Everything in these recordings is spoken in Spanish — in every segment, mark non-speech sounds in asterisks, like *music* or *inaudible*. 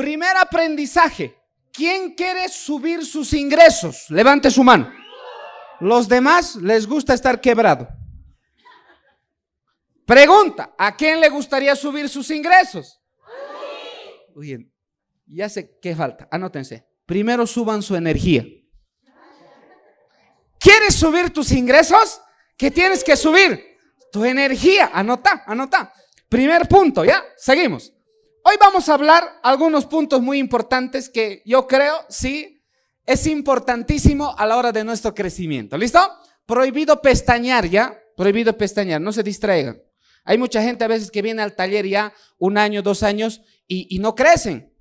Primer aprendizaje. ¿Quién quiere subir sus ingresos? Levante su mano. Los demás les gusta estar quebrado. Pregunta, ¿a quién le gustaría subir sus ingresos? oye ya sé qué falta. Anótense. Primero suban su energía. ¿Quieres subir tus ingresos? ¿Qué tienes que subir? Tu energía. Anota, anota. Primer punto, ¿ya? Seguimos. Hoy vamos a hablar algunos puntos muy importantes que yo creo, sí, es importantísimo a la hora de nuestro crecimiento. ¿Listo? Prohibido pestañear, ¿ya? Prohibido pestañear, no se distraigan. Hay mucha gente a veces que viene al taller ya un año, dos años y, no crecen.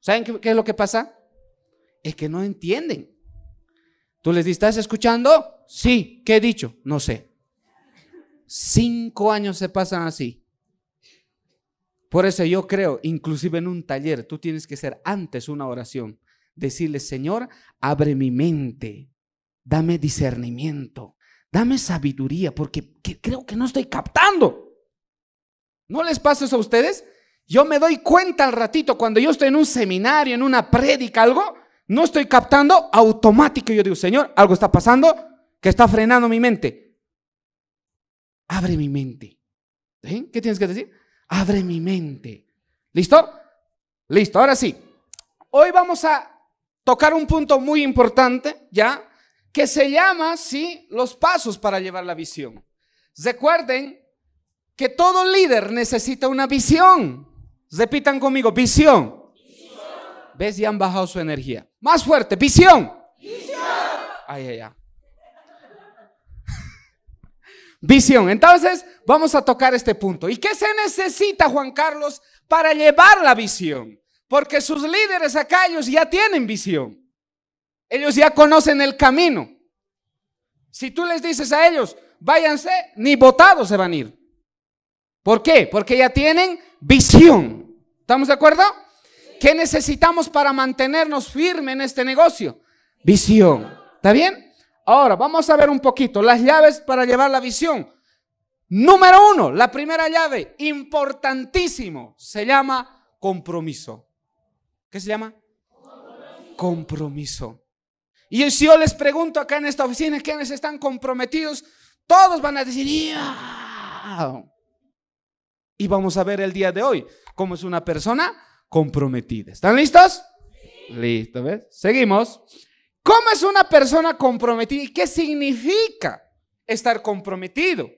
¿Saben qué, es lo que pasa? Es que no entienden. Tú les ¿estás escuchando? Sí, ¿qué he dicho? No sé. Cinco años se pasan así. Por eso yo creo, inclusive en un taller, tú tienes que ser antes una oración. Decirle, Señor, abre mi mente, dame discernimiento, dame sabiduría, porque creo que no estoy captando. ¿No les pasa eso a ustedes? Yo me doy cuenta al ratito cuando yo estoy en un seminario, en una prédica, algo, no estoy captando, automático yo digo, Señor, algo está pasando que está frenando mi mente. Abre mi mente. ¿Qué tienes que decir? abre mi mente. ¿Listo? Listo, ahora sí. Hoy vamos a tocar un punto muy importante, ¿ya? Que se llama, sí, los pasos para llevar la visión. Recuerden que todo líder necesita una visión. Repitan conmigo, visión. visión. ¿Ves? Ya han bajado su energía. Más fuerte, visión. Visión. Ay, ay, ay. *laughs* visión. Entonces, vamos a tocar este punto. ¿Y qué se necesita, Juan Carlos, para llevar la visión? Porque sus líderes acá, ellos ya tienen visión. Ellos ya conocen el camino. Si tú les dices a ellos, váyanse, ni votados se van a ir. ¿Por qué? Porque ya tienen visión. ¿Estamos de acuerdo? ¿Qué necesitamos para mantenernos firmes en este negocio? Visión. ¿Está bien? Ahora, vamos a ver un poquito las llaves para llevar la visión. Número uno, la primera llave, importantísimo, se llama compromiso. ¿Qué se llama? Compromiso. Y si yo les pregunto acá en esta oficina quiénes están comprometidos, todos van a decir, y vamos a ver el día de hoy cómo es una persona comprometida. ¿Están listos? Listo, ¿ves? Seguimos. ¿Cómo es una persona comprometida y qué significa estar comprometido?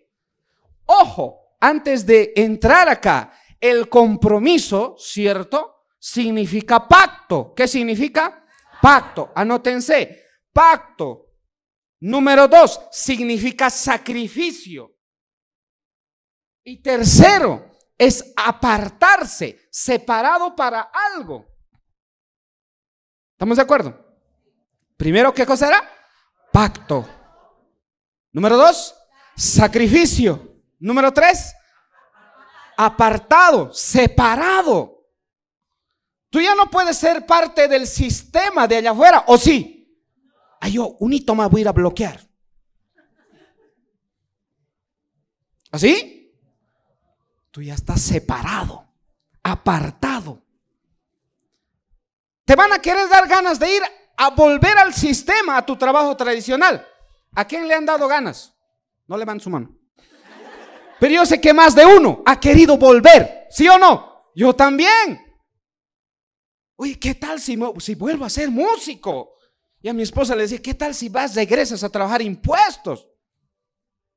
Ojo, antes de entrar acá, el compromiso, ¿cierto? Significa pacto. ¿Qué significa? Pacto. Anótense. Pacto. Número dos, significa sacrificio. Y tercero, es apartarse, separado para algo. ¿Estamos de acuerdo? Primero, ¿qué cosa era? Pacto. Número dos, sacrificio. Número tres, apartado, separado. Tú ya no puedes ser parte del sistema de allá afuera, ¿o sí? Ay, yo, un hito más voy a ir a bloquear. ¿Así? ¿Ah, Tú ya estás separado, apartado. Te van a querer dar ganas de ir a volver al sistema, a tu trabajo tradicional. ¿A quién le han dado ganas? No le van su mano. Pero yo sé que más de uno ha querido volver, ¿sí o no? Yo también. Oye, ¿qué tal si, vuelvo a ser músico? Y a mi esposa le decía, ¿qué tal si vas, regresas a trabajar impuestos?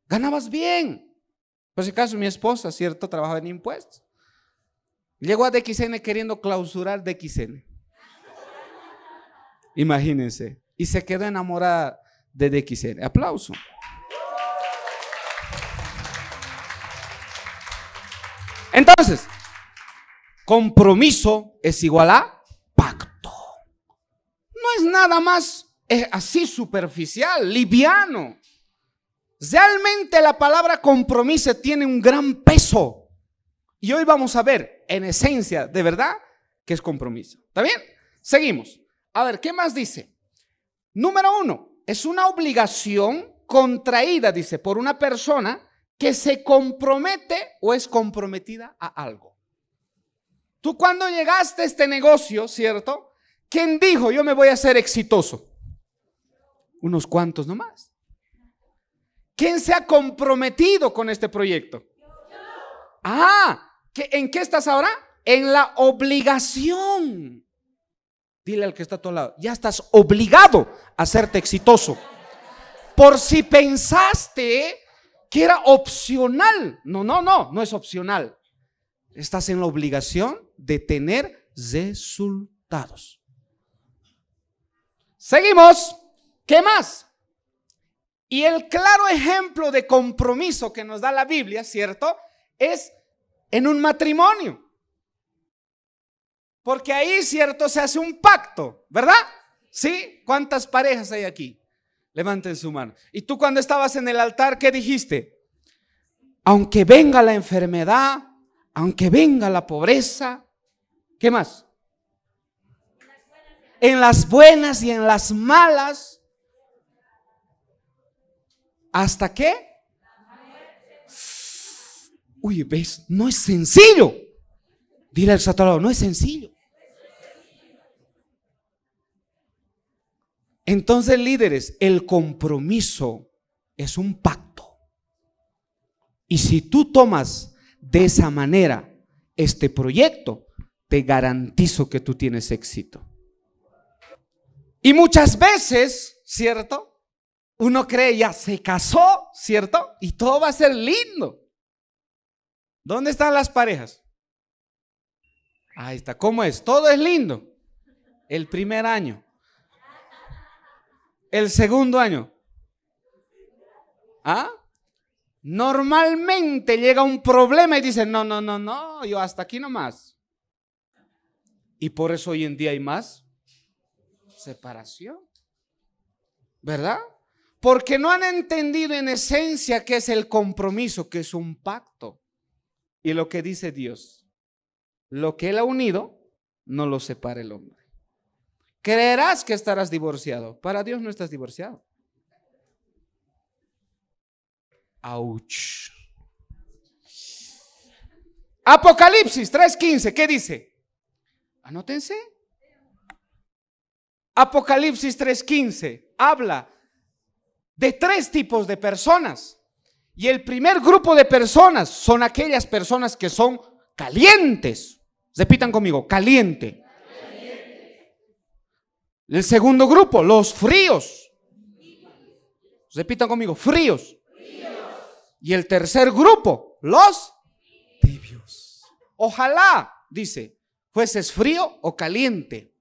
Ganabas bien. Por si acaso mi esposa, ¿cierto? Trabajaba en impuestos. Llegó a DXN queriendo clausurar DXN. Imagínense. Y se quedó enamorada de DXN. Aplauso. Entonces, compromiso es igual a pacto. No es nada más es eh, así superficial, liviano. Realmente la palabra compromiso tiene un gran peso. Y hoy vamos a ver, en esencia, de verdad, qué es compromiso. ¿Está bien? Seguimos. A ver, ¿qué más dice? Número uno, es una obligación contraída, dice, por una persona que se compromete o es comprometida a algo. Tú cuando llegaste a este negocio, ¿cierto? ¿Quién dijo yo me voy a ser exitoso? Unos cuantos nomás. ¿Quién se ha comprometido con este proyecto? Ah, ¿en qué estás ahora? En la obligación. Dile al que está a tu lado, ya estás obligado a hacerte exitoso. Por si pensaste que era opcional. No, no, no, no es opcional. Estás en la obligación de tener resultados. Seguimos. ¿Qué más? Y el claro ejemplo de compromiso que nos da la Biblia, ¿cierto? Es en un matrimonio. Porque ahí, ¿cierto? Se hace un pacto, ¿verdad? ¿Sí? ¿Cuántas parejas hay aquí? Levanten su mano. ¿Y tú cuando estabas en el altar, qué dijiste? Aunque venga la enfermedad, aunque venga la pobreza, ¿qué más? En las buenas y en las malas, ¿hasta qué? Uy, ves, no es sencillo. Dile al satanás, no es sencillo. Entonces, líderes, el compromiso es un pacto. Y si tú tomas de esa manera este proyecto, te garantizo que tú tienes éxito. Y muchas veces, ¿cierto? Uno cree, ya se casó, ¿cierto? Y todo va a ser lindo. ¿Dónde están las parejas? Ahí está, ¿cómo es? Todo es lindo. El primer año el segundo año. ¿Ah? Normalmente llega un problema y dice: no, no, no, no, yo hasta aquí nomás. Y por eso hoy en día hay más separación. ¿Verdad? Porque no han entendido en esencia qué es el compromiso, que es un pacto. Y lo que dice Dios, lo que Él ha unido, no lo separa el hombre. Creerás que estarás divorciado. Para Dios no estás divorciado. Apocalipsis 3:15, ¿qué dice? Anótense. Apocalipsis 3:15 habla de tres tipos de personas. Y el primer grupo de personas son aquellas personas que son calientes. Repitan conmigo, caliente. El segundo grupo, los fríos. Repitan conmigo, fríos. Y el tercer grupo, los tibios. Ojalá, dice, fueses frío o caliente.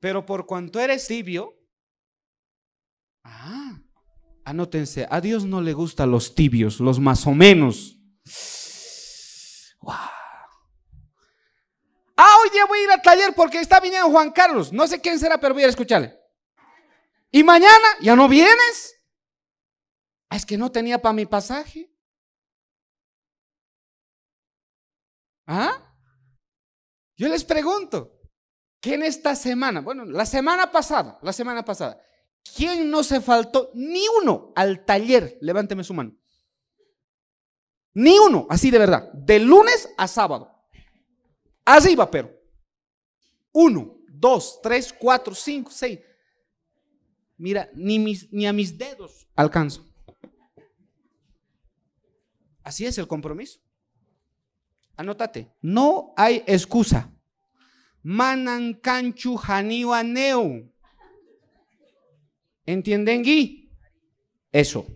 Pero por cuanto eres tibio, ah, anótense, a Dios no le gustan los tibios, los más o menos. Wow. Ah, hoy voy a ir al taller porque está viniendo Juan Carlos. No sé quién será, pero voy a escucharle. Y mañana ya no vienes. Ah, es que no tenía para mi pasaje. ¿Ah? Yo les pregunto, ¿quién esta semana? Bueno, la semana pasada, la semana pasada, ¿quién no se faltó ni uno al taller? Levánteme su mano. Ni uno, así de verdad, de lunes a sábado. Así va, pero. Uno, dos, tres, cuatro, cinco, seis. Mira, ni, ni a mis dedos alcanzo. Así es el compromiso. Anótate, no hay excusa. Manan canchu janiwaneu. ¿Entienden, Gui? Eso.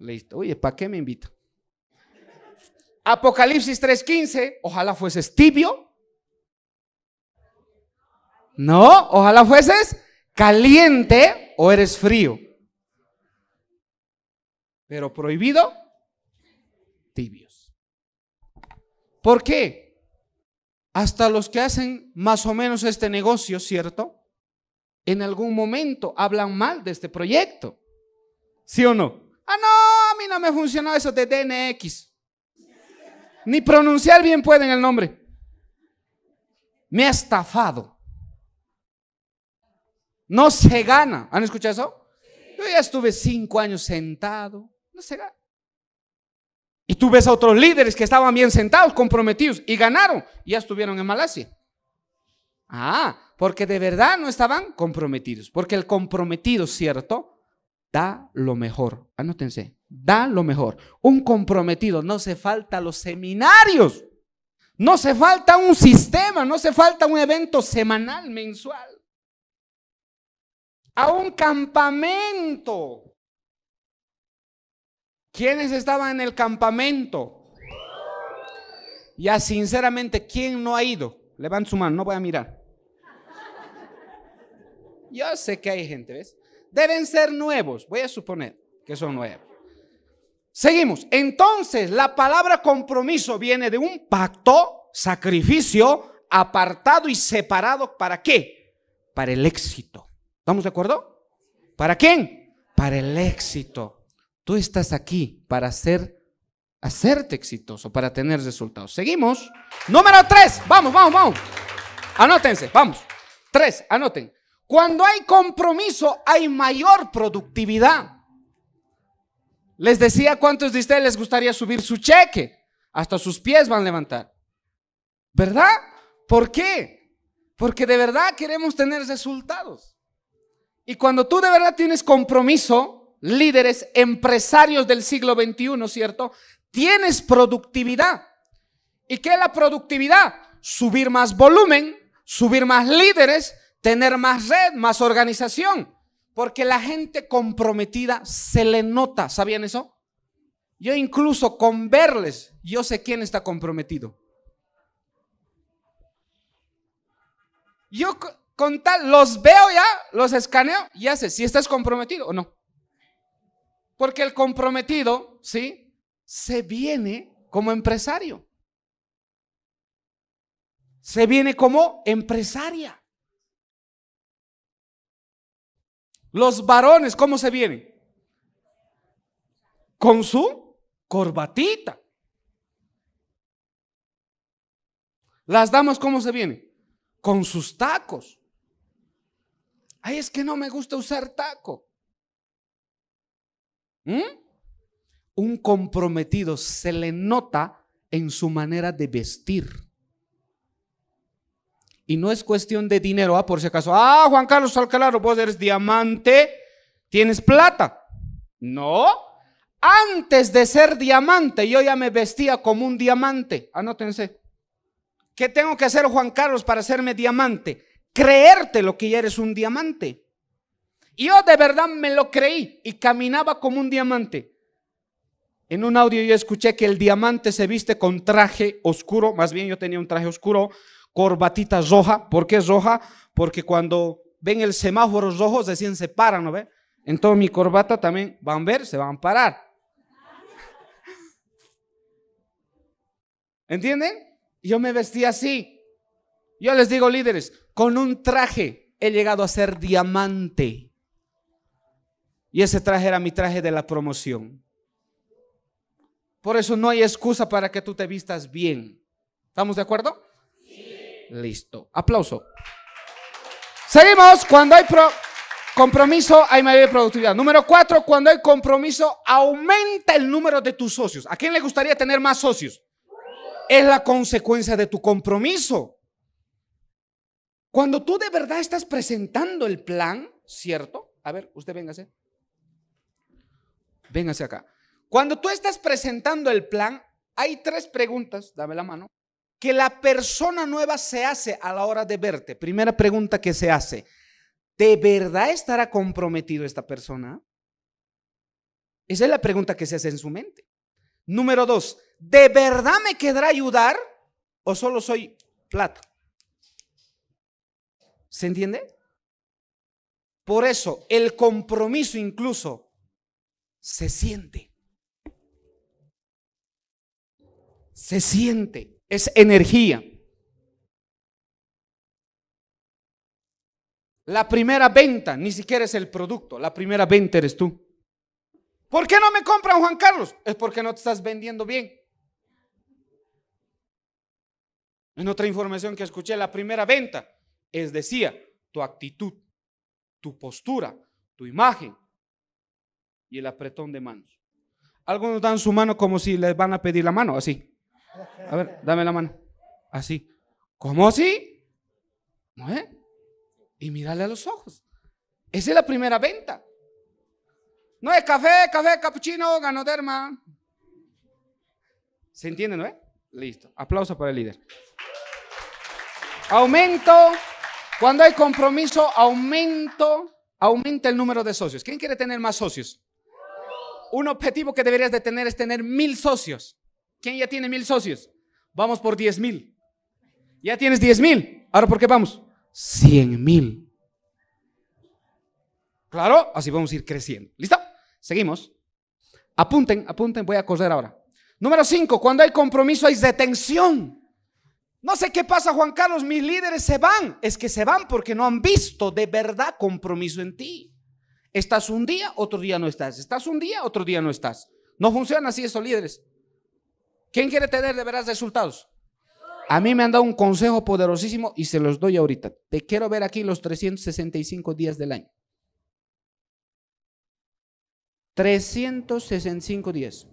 Listo. Oye, ¿para qué me invita? Apocalipsis 3:15, ojalá fueses tibio. No, ojalá fueses caliente o eres frío. Pero prohibido tibios. ¿Por qué? Hasta los que hacen más o menos este negocio, ¿cierto? En algún momento hablan mal de este proyecto. ¿Sí o no? Ah, no, a mí no me funcionó eso de DNX. Ni pronunciar bien pueden el nombre. Me ha estafado. No se gana. ¿Han escuchado eso? Yo ya estuve cinco años sentado. No se gana. Y tú ves a otros líderes que estaban bien sentados, comprometidos, y ganaron. Y ya estuvieron en Malasia. Ah, porque de verdad no estaban comprometidos. Porque el comprometido, ¿cierto? da lo mejor. Anótense, da lo mejor. Un comprometido, no se falta los seminarios, no se falta un sistema, no se falta un evento semanal, mensual, a un campamento. ¿Quiénes estaban en el campamento? Ya sinceramente, ¿quién no ha ido? Levanta su mano, no voy a mirar. Yo sé que hay gente, ¿ves? Deben ser nuevos. Voy a suponer que son nuevos. Seguimos. Entonces, la palabra compromiso viene de un pacto, sacrificio, apartado y separado. ¿Para qué? Para el éxito. ¿Estamos de acuerdo? ¿Para quién? Para el éxito. Tú estás aquí para hacerte exitoso, para tener resultados. Seguimos. Número tres, Vamos, vamos, vamos. Anótense, vamos. tres, Anoten. Cuando hay compromiso, hay mayor productividad. Les decía cuántos de ustedes les gustaría subir su cheque. Hasta sus pies van a levantar. ¿Verdad? ¿Por qué? Porque de verdad queremos tener resultados. Y cuando tú de verdad tienes compromiso, líderes, empresarios del siglo XXI, ¿cierto? Tienes productividad. ¿Y qué es la productividad? Subir más volumen, subir más líderes, tener más red, más organización. Porque la gente comprometida se le nota. ¿Sabían eso? Yo incluso con verles, yo sé quién está comprometido. Yo con tal, los veo ya, los escaneo, ya sé si estás comprometido o no. Porque el comprometido, ¿sí? Se viene como empresario. Se viene como empresaria. Los varones, ¿cómo se vienen? Con su corbatita. Las damas, ¿cómo se vienen? Con sus tacos. Ay, es que no me gusta usar taco. ¿Mm? Un comprometido se le nota en su manera de vestir. Y no es cuestión de dinero, ah, por si acaso, ah, Juan Carlos Alcalaro, vos eres diamante, tienes plata. No, antes de ser diamante, yo ya me vestía como un diamante. Anótense. ¿Qué tengo que hacer, Juan Carlos, para hacerme diamante? Creerte lo que ya eres un diamante. Yo de verdad me lo creí y caminaba como un diamante. En un audio yo escuché que el diamante se viste con traje oscuro, más bien yo tenía un traje oscuro, corbatita roja. ¿Por qué roja? Porque cuando ven el semáforo rojo, decían se paran, ¿no ve? Entonces mi corbata también van a ver, se van a parar. ¿Entienden? Yo me vestí así. Yo les digo, líderes, con un traje he llegado a ser diamante. Y ese traje era mi traje de la promoción. Por eso no hay excusa para que tú te vistas bien. ¿Estamos de acuerdo? Listo. Aplauso. Seguimos. Cuando hay compromiso, hay mayor productividad. Número cuatro, cuando hay compromiso, aumenta el número de tus socios. ¿A quién le gustaría tener más socios? Es la consecuencia de tu compromiso. Cuando tú de verdad estás presentando el plan, ¿cierto? A ver, usted véngase. Véngase acá. Cuando tú estás presentando el plan, hay tres preguntas. Dame la mano que la persona nueva se hace a la hora de verte. Primera pregunta que se hace, ¿de verdad estará comprometido esta persona? Esa es la pregunta que se hace en su mente. Número dos, ¿de verdad me quedará ayudar o solo soy plata? ¿Se entiende? Por eso el compromiso incluso se siente. Se siente es energía. La primera venta ni siquiera es el producto, la primera venta eres tú. ¿Por qué no me compran Juan Carlos? Es porque no te estás vendiendo bien. En otra información que escuché, la primera venta es, decía, tu actitud, tu postura, tu imagen y el apretón de manos. Algunos dan su mano como si les van a pedir la mano, así. A ver, dame la mano. Así. ¿Cómo así? es? Y mírale a los ojos. Esa es la primera venta. No es café, café, capuchino, ganoderma. ¿Se entiende, no Listo. Aplauso para el líder. Aumento. Cuando hay compromiso, aumento, aumenta el número de socios. ¿Quién quiere tener más socios? Un objetivo que deberías de tener es tener mil socios. ¿Quién ya tiene mil socios? Vamos por diez mil. Ya tienes diez mil. Ahora, ¿por qué vamos? Cien mil. Claro, así vamos a ir creciendo. ¿Listo? Seguimos. Apunten, apunten, voy a correr ahora. Número cinco, cuando hay compromiso hay detención. No sé qué pasa, Juan Carlos, mis líderes se van. Es que se van porque no han visto de verdad compromiso en ti. Estás un día, otro día no estás. Estás un día, otro día no estás. No funciona así esos líderes. ¿Quién quiere tener de veras resultados? A mí me han dado un consejo poderosísimo y se los doy ahorita. Te quiero ver aquí los 365 días del año. 365 días.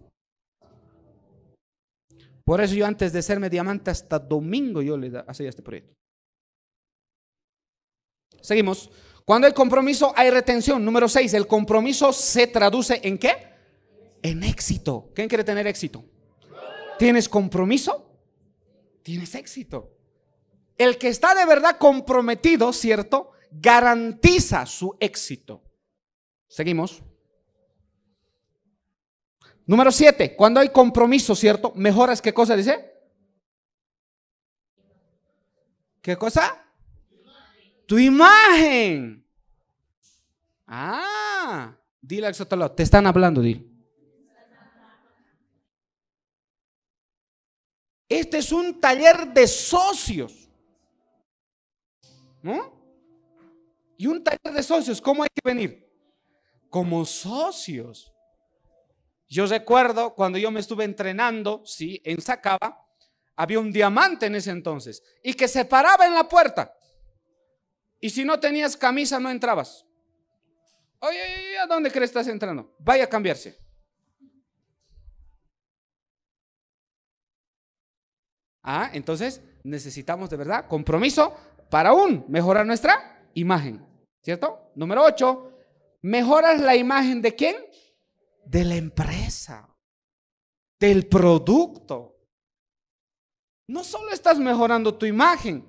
Por eso yo antes de serme diamante hasta domingo yo le hacía este proyecto. Seguimos. Cuando hay compromiso hay retención. Número 6, el compromiso se traduce en qué? En éxito. ¿Quién quiere tener éxito? ¿Tienes compromiso? Tienes éxito. El que está de verdad comprometido, ¿cierto? Garantiza su éxito. Seguimos. Número siete, cuando hay compromiso, ¿cierto? Mejoras, ¿qué cosa dice? ¿Qué cosa? Tu imagen. Ah, dile al te están hablando, dile. Este es un taller de socios. ¿No? Y un taller de socios, ¿cómo hay que venir? Como socios. Yo recuerdo cuando yo me estuve entrenando, sí, en Sacaba, había un diamante en ese entonces y que se paraba en la puerta. Y si no tenías camisa, no entrabas. Oye, ¿a dónde crees que estás entrando? Vaya a cambiarse. Ah, entonces necesitamos de verdad compromiso para un mejorar nuestra imagen, ¿cierto? Número 8, mejoras la imagen de quién? De la empresa, del producto. No solo estás mejorando tu imagen,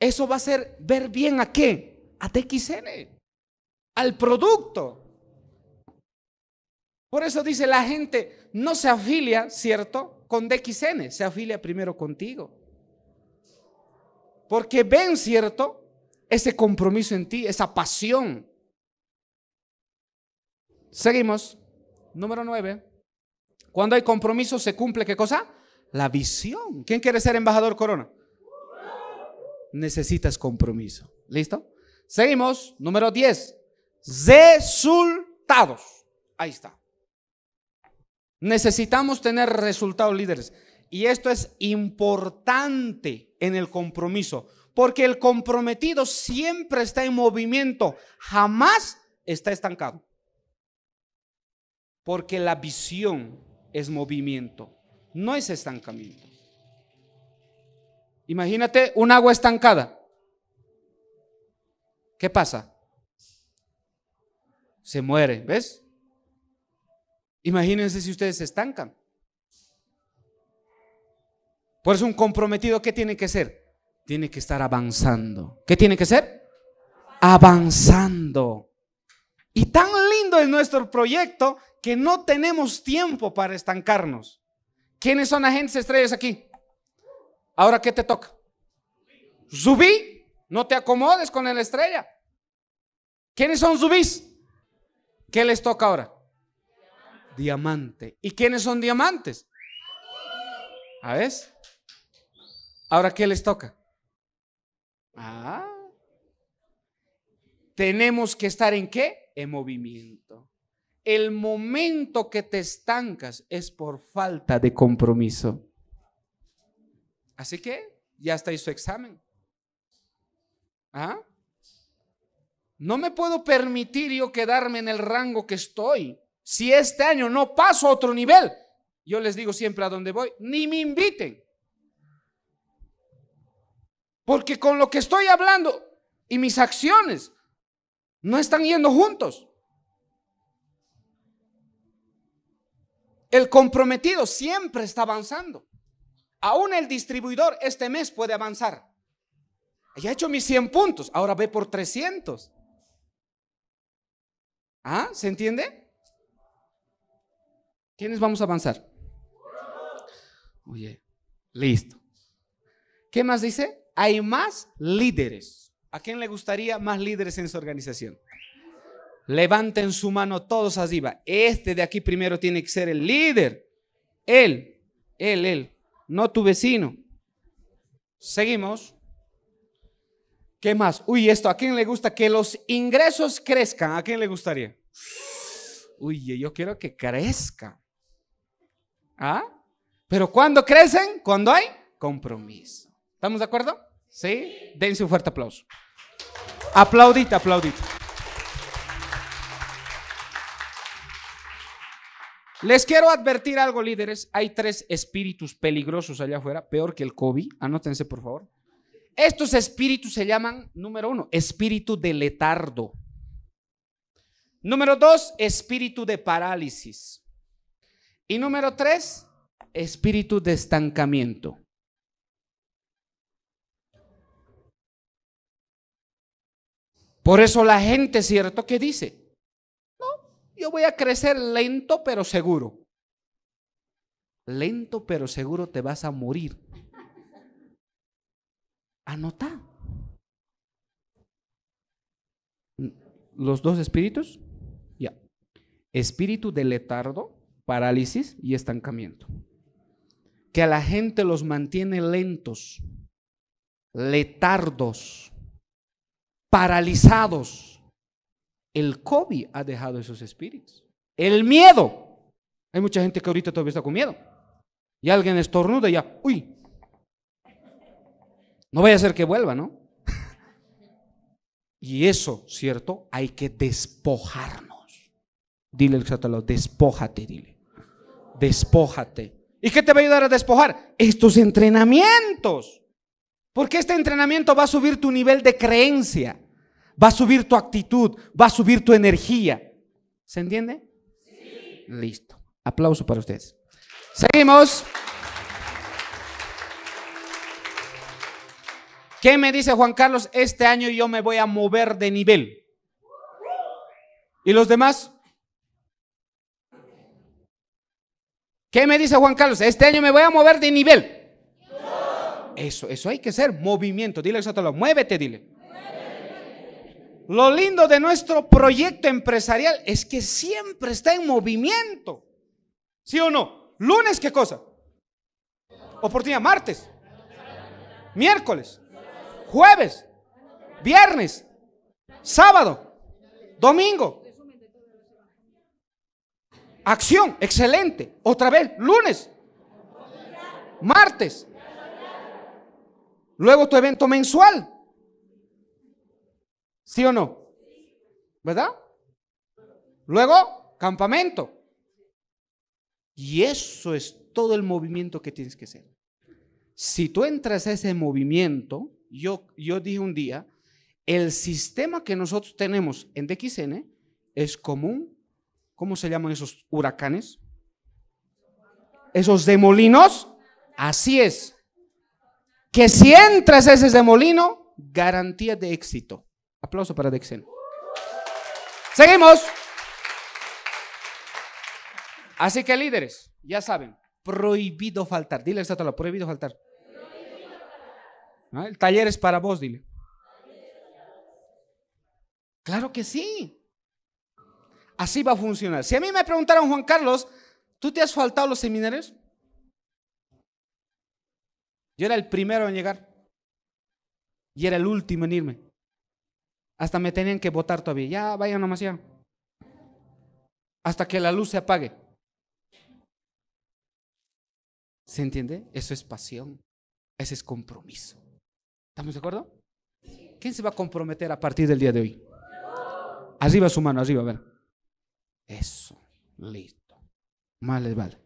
eso va a ser ver bien a qué? A TXN, al producto. Por eso dice la gente, no se afilia, ¿cierto? con DXN, se afilia primero contigo. Porque ven, ¿cierto? Ese compromiso en ti, esa pasión. Seguimos. Número nueve. Cuando hay compromiso se cumple, ¿qué cosa? La visión. ¿Quién quiere ser embajador corona? Necesitas compromiso. ¿Listo? Seguimos. Número diez. Resultados. Ahí está. Necesitamos tener resultados líderes. Y esto es importante en el compromiso, porque el comprometido siempre está en movimiento, jamás está estancado. Porque la visión es movimiento, no es estancamiento. Imagínate un agua estancada. ¿Qué pasa? Se muere, ¿ves? Imagínense si ustedes se estancan. Por eso un comprometido, ¿qué tiene que ser? Tiene que estar avanzando. ¿Qué tiene que ser? Avanzando. Y tan lindo es nuestro proyecto que no tenemos tiempo para estancarnos. ¿Quiénes son agentes estrellas aquí? Ahora, ¿qué te toca? Zubí, no te acomodes con la estrella. ¿Quiénes son Zubís? ¿Qué les toca ahora? diamante. ¿Y quiénes son diamantes? ¿A ¿Ah, ver? Ahora, ¿qué les toca? Ah. Tenemos que estar en qué? En movimiento. El momento que te estancas es por falta de compromiso. Así que ya está su examen. ¿Ah? No me puedo permitir yo quedarme en el rango que estoy si este año no paso a otro nivel, yo les digo siempre a dónde voy, ni me inviten. Porque con lo que estoy hablando y mis acciones no están yendo juntos. El comprometido siempre está avanzando. Aún el distribuidor este mes puede avanzar. Ya he hecho mis 100 puntos, ahora ve por 300. ¿Ah? ¿Se entiende? ¿Quiénes vamos a avanzar? Oye, listo. ¿Qué más dice? Hay más líderes. ¿A quién le gustaría más líderes en su organización? Levanten su mano todos arriba. Este de aquí primero tiene que ser el líder. Él, él, él, no tu vecino. Seguimos. ¿Qué más? Uy, esto, ¿a quién le gusta que los ingresos crezcan? ¿A quién le gustaría? Uy, yo quiero que crezca. ¿Ah? Pero cuando crecen, cuando hay compromiso. ¿Estamos de acuerdo? Sí. Dense un fuerte aplauso. Aplaudita, aplaudita. Les quiero advertir algo, líderes. Hay tres espíritus peligrosos allá afuera, peor que el COVID. Anótense, por favor. Estos espíritus se llaman, número uno, espíritu de letardo. Número dos, espíritu de parálisis. Y número tres, espíritu de estancamiento. Por eso la gente, ¿cierto? ¿Qué dice? No, yo voy a crecer lento pero seguro. Lento pero seguro te vas a morir. Anota. Los dos espíritus. Ya. Espíritu de letardo parálisis y estancamiento, que a la gente los mantiene lentos, letardos, paralizados. El COVID ha dejado esos espíritus. El miedo. Hay mucha gente que ahorita todavía está con miedo. Y alguien estornuda y ya, uy. No vaya a ser que vuelva, ¿no? *laughs* y eso, ¿cierto? Hay que despojarnos. Dile al despójate, dile. Despójate. ¿Y qué te va a ayudar a despojar? Estos entrenamientos. Porque este entrenamiento va a subir tu nivel de creencia, va a subir tu actitud, va a subir tu energía. ¿Se entiende? Sí. Listo. Aplauso para ustedes. Seguimos. ¿Qué me dice Juan Carlos? Este año yo me voy a mover de nivel. ¿Y los demás? ¿Qué me dice Juan Carlos? Este año me voy a mover de nivel. Eso, eso hay que ser movimiento. Dile eso a todos. Muévete, dile. Lo lindo de nuestro proyecto empresarial es que siempre está en movimiento. ¿Sí o no? Lunes, ¿qué cosa? Oportunidad. Martes. Miércoles. Jueves. Viernes. Sábado. Domingo. Acción, excelente. Otra vez, lunes. Martes. Luego tu evento mensual. ¿Sí o no? ¿Verdad? Luego, campamento. Y eso es todo el movimiento que tienes que hacer. Si tú entras a ese movimiento, yo, yo dije un día, el sistema que nosotros tenemos en DXN es común ¿Cómo se llaman esos huracanes? Esos demolinos. Así es. Que si entras a ese demolino, garantía de éxito. Aplauso para Dexen. Seguimos. Así que líderes, ya saben, prohibido faltar. Dile al prohibido faltar. El taller es para vos, dile. Claro que sí. Así va a funcionar. Si a mí me preguntaron, Juan Carlos, ¿tú te has faltado los seminarios? Yo era el primero en llegar y era el último en irme. Hasta me tenían que votar todavía. Ya, vaya nomás Hasta que la luz se apague. ¿Se entiende? Eso es pasión. Ese es compromiso. ¿Estamos de acuerdo? ¿Quién se va a comprometer a partir del día de hoy? Arriba su mano, arriba, a ver. Eso, listo. Males, vale.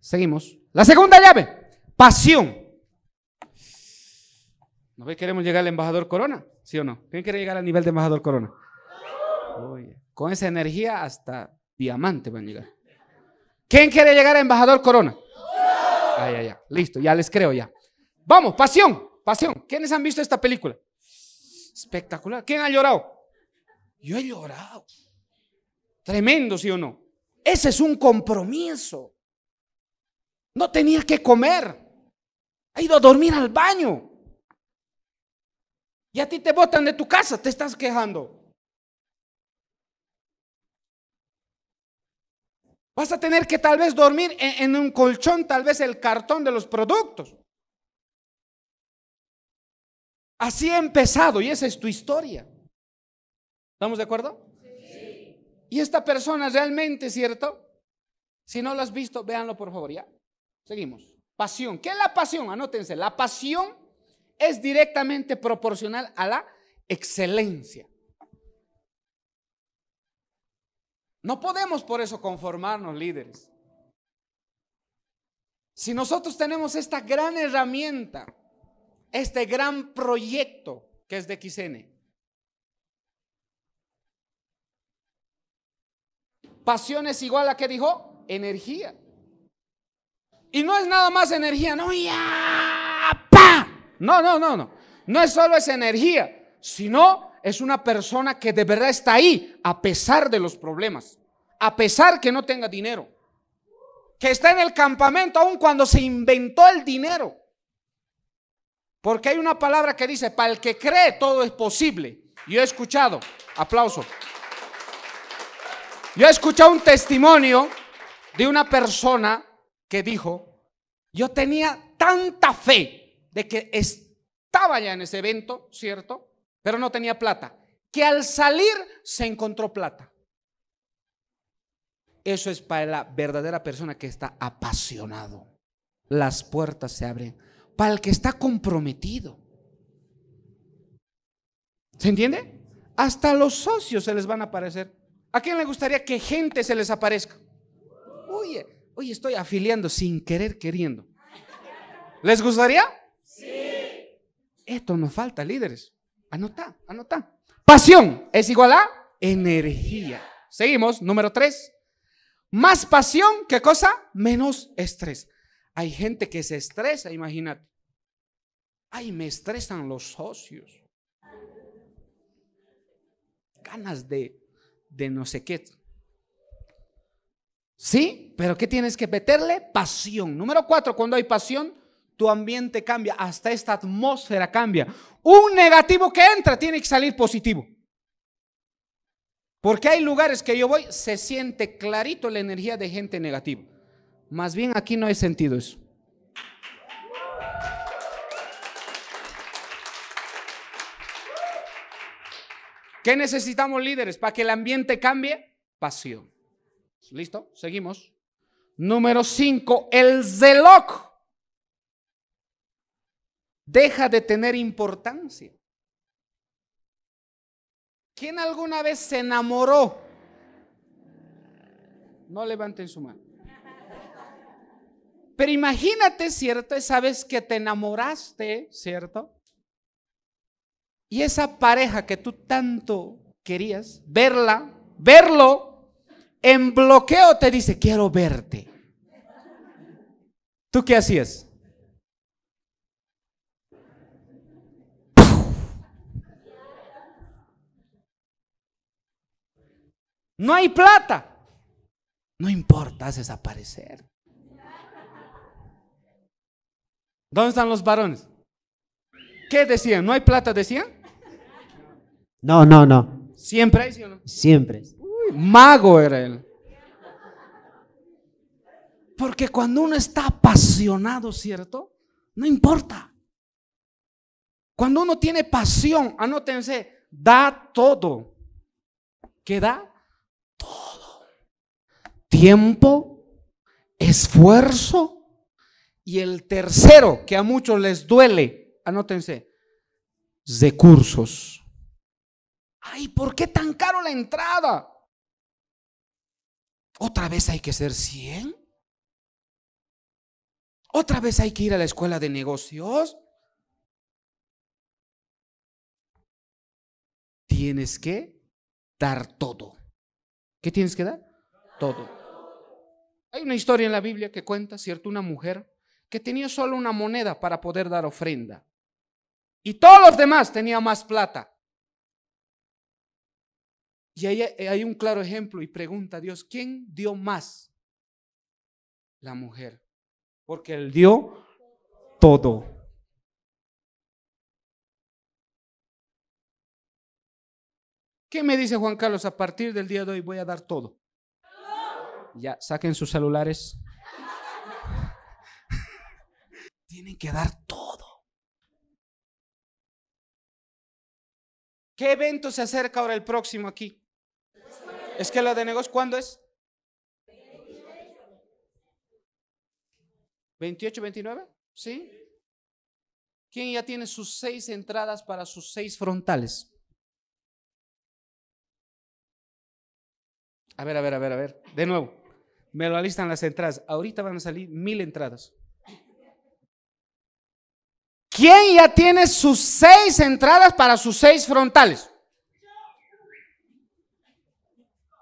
Seguimos. La segunda llave, pasión. ¿No queremos llegar al embajador Corona? ¿Sí o no? ¿Quién quiere llegar al nivel de embajador Corona? Con esa energía hasta diamante van a llegar. ¿Quién quiere llegar a embajador Corona? Listo, ya les creo ya. Vamos, pasión, pasión. ¿Quiénes han visto esta película? Espectacular. ¿Quién ha llorado? Yo he llorado. Tremendo, ¿sí o no? Ese es un compromiso. No tenía que comer. Ha ido a dormir al baño. Y a ti te botan de tu casa, te estás quejando. Vas a tener que tal vez dormir en, un colchón, tal vez el cartón de los productos. Así ha empezado y esa es tu historia. ¿Estamos de acuerdo? Y esta persona realmente, ¿cierto? Si no lo has visto, véanlo por favor, ya. Seguimos. Pasión. ¿Qué es la pasión? Anótense. La pasión es directamente proporcional a la excelencia. No podemos por eso conformarnos líderes. Si nosotros tenemos esta gran herramienta, este gran proyecto que es de XN, Pasión es igual a que dijo energía. Y no es nada más energía, no, ya, No, no, no, no. No es solo esa energía, sino es una persona que de verdad está ahí a pesar de los problemas, a pesar que no tenga dinero, que está en el campamento aún cuando se inventó el dinero. Porque hay una palabra que dice, para el que cree todo es posible. Yo he escuchado, aplauso. Yo he escuchado un testimonio de una persona que dijo, yo tenía tanta fe de que estaba ya en ese evento, ¿cierto? Pero no tenía plata, que al salir se encontró plata. Eso es para la verdadera persona que está apasionado. Las puertas se abren. Para el que está comprometido. ¿Se entiende? Hasta los socios se les van a aparecer. ¿A quién le gustaría que gente se les aparezca? Oye, estoy afiliando sin querer queriendo. ¿Les gustaría? Sí. Esto nos falta, líderes. Anota, anota. Pasión es igual a energía. Seguimos, número tres. Más pasión, ¿qué cosa? Menos estrés. Hay gente que se estresa, imagínate. Ay, me estresan los socios. Ganas de de no sé qué. ¿Sí? Pero ¿qué tienes que meterle? Pasión. Número cuatro, cuando hay pasión, tu ambiente cambia, hasta esta atmósfera cambia. Un negativo que entra tiene que salir positivo. Porque hay lugares que yo voy, se siente clarito la energía de gente negativa. Más bien aquí no hay sentido eso. ¿Qué necesitamos líderes para que el ambiente cambie? Pasión. ¿Listo? Seguimos. Número 5, el ZELOC deja de tener importancia. ¿Quién alguna vez se enamoró? No levanten su mano. Pero imagínate, ¿cierto? Esa vez que te enamoraste, ¿cierto? Y esa pareja que tú tanto querías, verla, verlo, en bloqueo te dice, quiero verte. ¿Tú qué hacías? No hay plata. No importa, haces aparecer. ¿Dónde están los varones? ¿Qué decían? ¿No hay plata? Decían. No, no, no. ¿Siempre? ¿sí o no? Siempre. mago era él. Porque cuando uno está apasionado, ¿cierto? No importa. Cuando uno tiene pasión, anótense, da todo. ¿Qué da? Todo. Tiempo, esfuerzo y el tercero, que a muchos les duele, anótense, recursos. Ay, ¿por qué tan caro la entrada? ¿Otra vez hay que ser 100? ¿Otra vez hay que ir a la escuela de negocios? Tienes que dar todo. ¿Qué tienes que dar? Todo. Hay una historia en la Biblia que cuenta, ¿cierto? Una mujer que tenía solo una moneda para poder dar ofrenda. Y todos los demás tenían más plata. Y ahí eh, hay un claro ejemplo y pregunta a Dios, ¿quién dio más? La mujer, porque él dio todo. ¿Qué me dice Juan Carlos? A partir del día de hoy voy a dar todo. Ya, saquen sus celulares. *laughs* Tienen que dar todo. ¿Qué evento se acerca ahora el próximo aquí? Es que la de negocio, ¿cuándo es? 28, 29, ¿sí? ¿Quién ya tiene sus seis entradas para sus seis frontales? A ver, a ver, a ver, a ver. De nuevo, me lo alistan las entradas. Ahorita van a salir mil entradas. ¿Quién ya tiene sus seis entradas para sus seis frontales?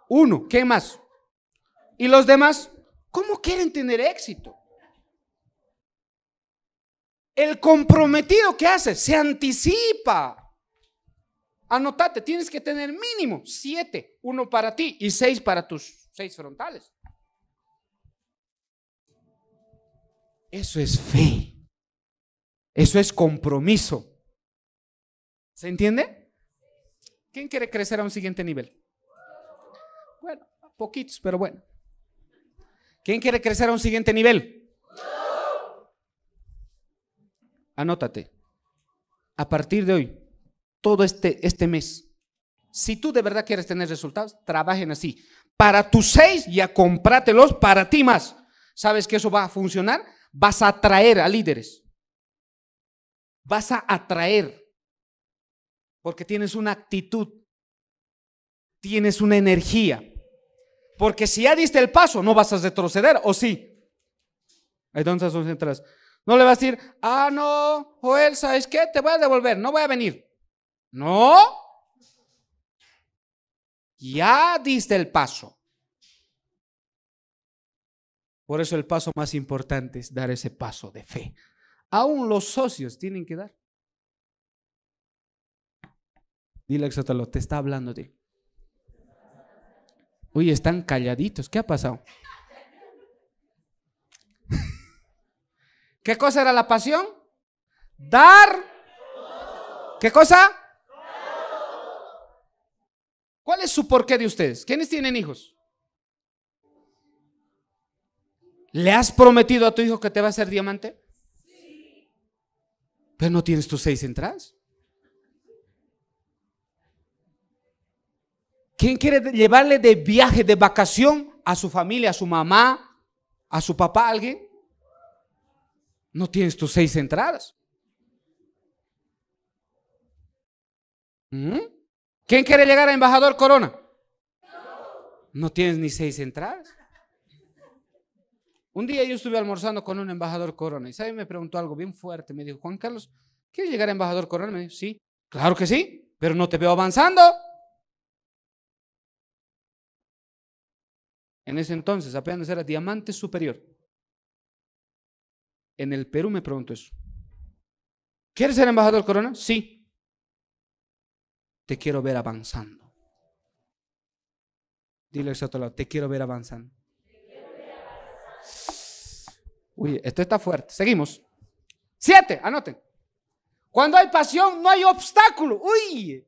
Uno, ¿qué más? ¿Y los demás? ¿Cómo quieren tener éxito? El comprometido que hace se anticipa. Anotate, tienes que tener mínimo siete, uno para ti y seis para tus seis frontales. Eso es fe. Eso es compromiso. ¿Se entiende? ¿Quién quiere crecer a un siguiente nivel? Bueno, poquitos, pero bueno. ¿Quién quiere crecer a un siguiente nivel? Anótate. A partir de hoy, todo este, este mes, si tú de verdad quieres tener resultados, trabajen así. Para tus seis, ya comprátelos para ti más. ¿Sabes que eso va a funcionar? Vas a atraer a líderes. Vas a atraer. Porque tienes una actitud. Tienes una energía porque si ya diste el paso, no vas a retroceder, ¿o sí? Entonces, entras No le vas a decir, ah, no, Joel, ¿sabes qué? Te voy a devolver, no voy a venir. No. Ya diste el paso. Por eso el paso más importante es dar ese paso de fe. Aún los socios tienen que dar. Dile Exótalo, te está hablando de Uy, están calladitos. ¿Qué ha pasado? ¿Qué cosa era la pasión? Dar. ¿Qué cosa? ¿Cuál es su porqué de ustedes? ¿Quiénes tienen hijos? ¿Le has prometido a tu hijo que te va a hacer diamante? Pero no tienes tus seis entradas. ¿Quién quiere llevarle de viaje, de vacación a su familia, a su mamá, a su papá, a alguien? No tienes tus seis entradas. ¿Mm? ¿Quién quiere llegar a embajador Corona? No tienes ni seis entradas. Un día yo estuve almorzando con un embajador Corona y ¿sabe? me preguntó algo bien fuerte. Me dijo, Juan Carlos, ¿quieres llegar a embajador Corona? Me dijo, sí, claro que sí, pero no te veo avanzando. En ese entonces apenas era diamante superior. En el Perú me pregunto eso. ¿Quieres ser embajador corona? Sí. Te quiero ver avanzando. Dile a otro lado, te quiero ver avanzando. Uy, esto está fuerte. Seguimos. Siete, anoten. Cuando hay pasión, no hay obstáculo. Uy,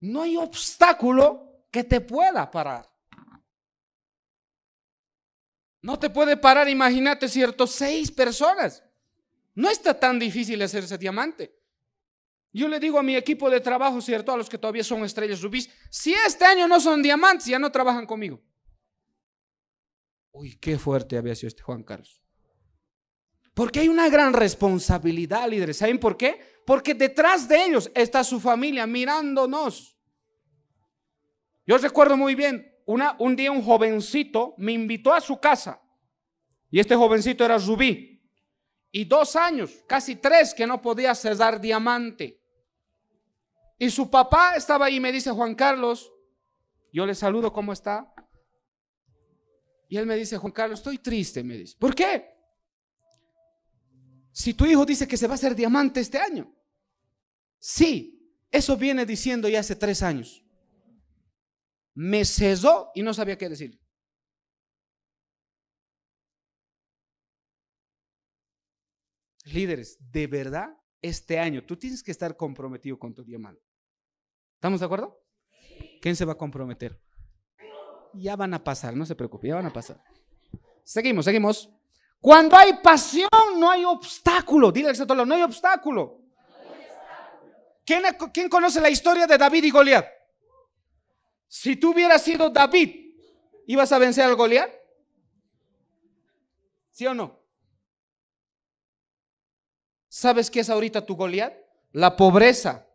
No hay obstáculo que te pueda parar. No te puede parar, imagínate, ¿cierto? Seis personas. No está tan difícil hacerse diamante. Yo le digo a mi equipo de trabajo, ¿cierto? A los que todavía son estrellas rubíes, si este año no son diamantes, ya no trabajan conmigo. Uy, qué fuerte había sido este Juan Carlos. Porque hay una gran responsabilidad, líderes. ¿Saben por qué? Porque detrás de ellos está su familia mirándonos. Yo recuerdo muy bien, una, un día un jovencito me invitó a su casa. Y este jovencito era Rubí. Y dos años, casi tres, que no podía cerrar diamante. Y su papá estaba ahí y me dice, Juan Carlos, yo le saludo, ¿cómo está? Y él me dice, Juan Carlos, estoy triste, me dice. ¿Por qué? Si tu hijo dice que se va a hacer diamante este año, sí, eso viene diciendo ya hace tres años. Me cesó y no sabía qué decir. Líderes, de verdad, este año tú tienes que estar comprometido con tu diamante. ¿Estamos de acuerdo? ¿Quién se va a comprometer? Ya van a pasar, no se preocupe, ya van a pasar. Seguimos, seguimos. Cuando hay pasión, no hay obstáculo. Dile al no hay obstáculo. ¿Quién, ¿Quién conoce la historia de David y Goliat? Si tú hubieras sido David, ¿ibas a vencer al Goliat? ¿Sí o no? ¿Sabes qué es ahorita tu Goliat? La pobreza,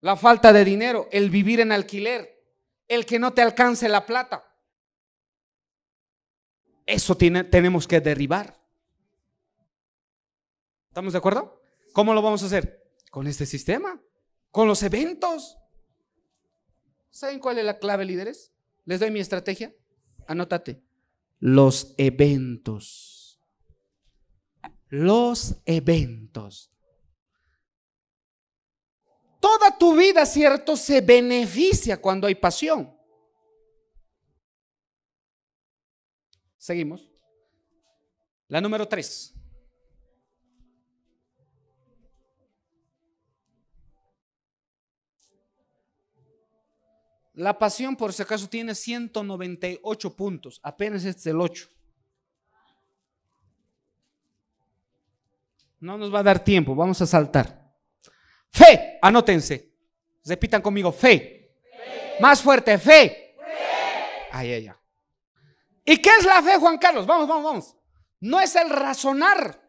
la falta de dinero, el vivir en alquiler, el que no te alcance la plata. Eso tiene, tenemos que derribar. ¿Estamos de acuerdo? ¿Cómo lo vamos a hacer? Con este sistema, con los eventos. ¿Saben cuál es la clave, líderes? Les doy mi estrategia. Anótate. Los eventos. Los eventos. Toda tu vida, cierto, se beneficia cuando hay pasión. Seguimos. La número tres. La pasión, por si acaso, tiene 198 puntos. Apenas este es el 8. No nos va a dar tiempo, vamos a saltar. Fe, anótense. Repitan conmigo, fe. Más fuerte, fe. fe. Ahí, ella. ¿Y qué es la fe, Juan Carlos? Vamos, vamos, vamos. No es el razonar.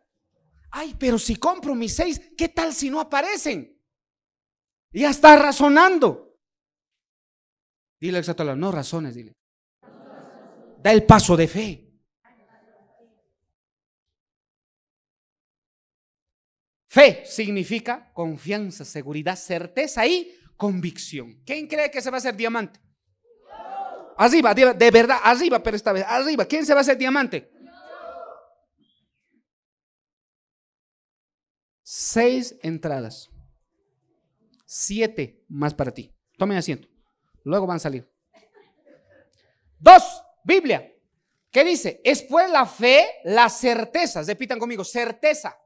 Ay, pero si compro mis seis, ¿qué tal si no aparecen? Ya está razonando. Dile exacto no razones, dile. Da el paso de fe. Fe significa confianza, seguridad, certeza y convicción. ¿Quién cree que se va a hacer diamante? Arriba, de verdad, arriba, pero esta vez, arriba. ¿Quién se va a hacer diamante? Seis entradas. Siete más para ti. Tomen asiento. Luego van a salir. Dos, Biblia. ¿Qué dice? Es pues la fe, las certezas. Repitan conmigo, certeza.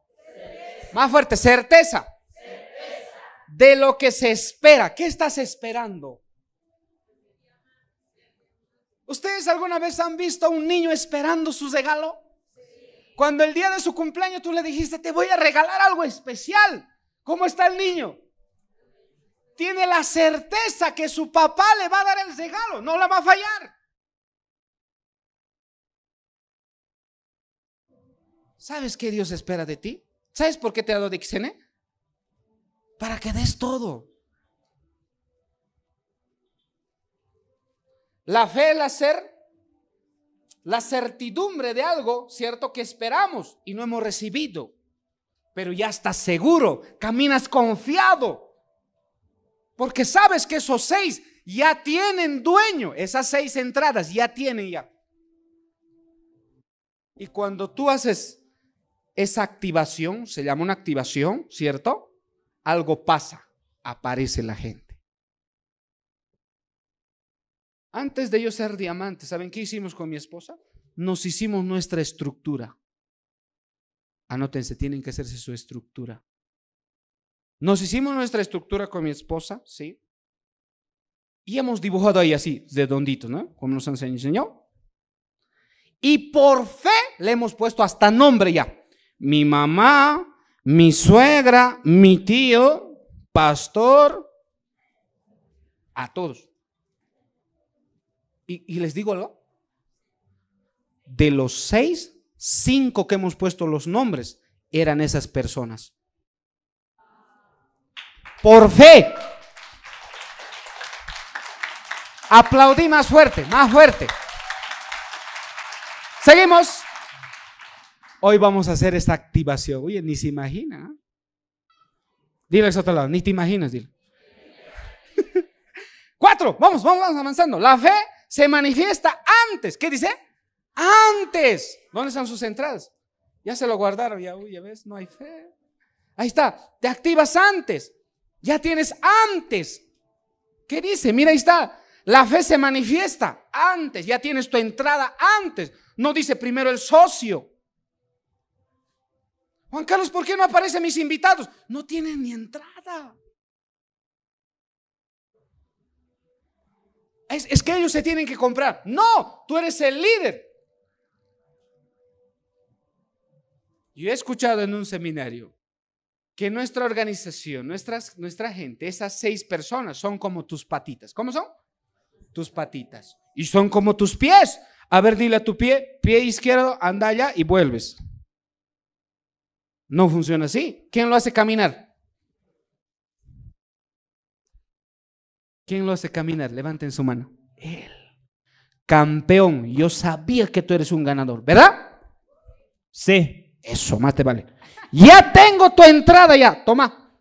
Más fuerte, certeza. certeza. De lo que se espera. ¿Qué estás esperando? ¿Ustedes alguna vez han visto a un niño esperando su regalo? Cuando el día de su cumpleaños tú le dijiste, te voy a regalar algo especial. ¿Cómo está el niño? Tiene la certeza que su papá le va a dar el regalo, no la va a fallar. ¿Sabes qué Dios espera de ti? ¿Sabes por qué te ha dado de Para que des todo. La fe, el hacer, la certidumbre de algo, ¿cierto? Que esperamos y no hemos recibido, pero ya estás seguro, caminas confiado, porque sabes que esos seis ya tienen dueño, esas seis entradas ya tienen ya. Y cuando tú haces esa activación, se llama una activación, ¿cierto? Algo pasa, aparece la gente. Antes de yo ser diamante, ¿saben qué hicimos con mi esposa? Nos hicimos nuestra estructura. Anótense, tienen que hacerse su estructura. Nos hicimos nuestra estructura con mi esposa, ¿sí? Y hemos dibujado ahí así, de dondito, ¿no? Como nos enseñó. Y por fe le hemos puesto hasta nombre ya. Mi mamá, mi suegra, mi tío, pastor, a todos. Y, les digo algo. De los seis, cinco que hemos puesto los nombres eran esas personas. Por fe. Aplaudí más fuerte, más fuerte. Seguimos. Hoy vamos a hacer esta activación. Oye, ni se imagina. ¿eh? Dile a otro lado, ni te imaginas, dile. *laughs* Cuatro, vamos, vamos avanzando. La fe se manifiesta antes. ¿Qué dice? Antes. ¿Dónde están sus entradas? Ya se lo guardaron, ya, ves, no hay fe. Ahí está, te activas antes, ya tienes antes. ¿Qué dice? Mira, ahí está. La fe se manifiesta antes, ya tienes tu entrada antes. No dice primero el socio. Juan Carlos, ¿por qué no aparecen mis invitados? No tienen ni entrada. es, que ellos se tienen que comprar. No, tú eres el líder. Yo he escuchado en un seminario que nuestra organización, nuestras, nuestra gente, esas seis personas son como tus patitas. ¿Cómo son? Tus patitas. Y son como tus pies. A ver, dile a tu pie, pie izquierdo, anda allá y vuelves. No funciona así. ¿Quién lo hace caminar? ¿Quién lo hace caminar? Levanten su mano. Él. Campeón, yo sabía que tú eres un ganador, ¿verdad? Sí. Eso, más te vale. Ya tengo tu entrada ya, toma.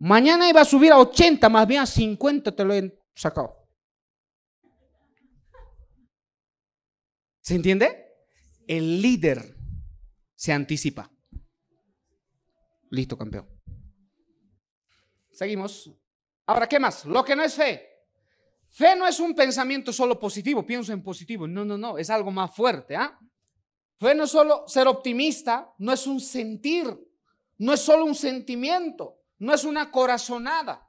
Mañana iba a subir a 80, más bien a 50 te lo he sacado. ¿Se entiende? El líder se anticipa. Listo, campeón. Seguimos. Ahora, ¿qué más? Lo que no es fe. Fe no es un pensamiento solo positivo, pienso en positivo. No, no, no, es algo más fuerte. ¿ah? Fe no es solo ser optimista, no es un sentir, no es solo un sentimiento, no es una corazonada.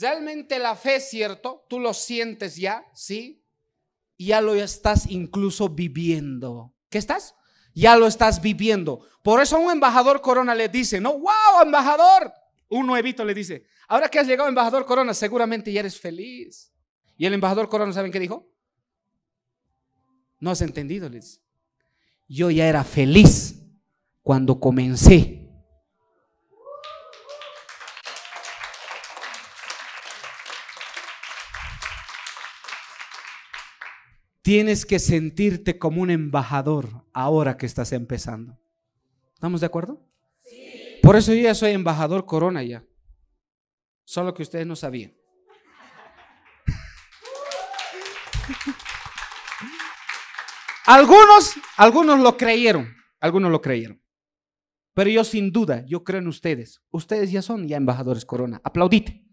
Realmente la fe, cierto, tú lo sientes ya, ¿sí? Ya lo estás incluso viviendo. ¿Qué estás? Ya lo estás viviendo. Por eso un embajador corona le dice, no, wow, embajador. Un nuevito le dice, Ahora que has llegado embajador Corona, seguramente ya eres feliz. Y el embajador Corona, ¿saben qué dijo? No has entendido, Liz. Yo ya era feliz cuando comencé. Tienes que sentirte como un embajador ahora que estás empezando. ¿Estamos de acuerdo? Sí. Por eso yo ya soy embajador corona ya. Solo que ustedes no sabían. Algunos, algunos lo creyeron, algunos lo creyeron. Pero yo sin duda, yo creo en ustedes. Ustedes ya son ya embajadores corona. Aplaudite.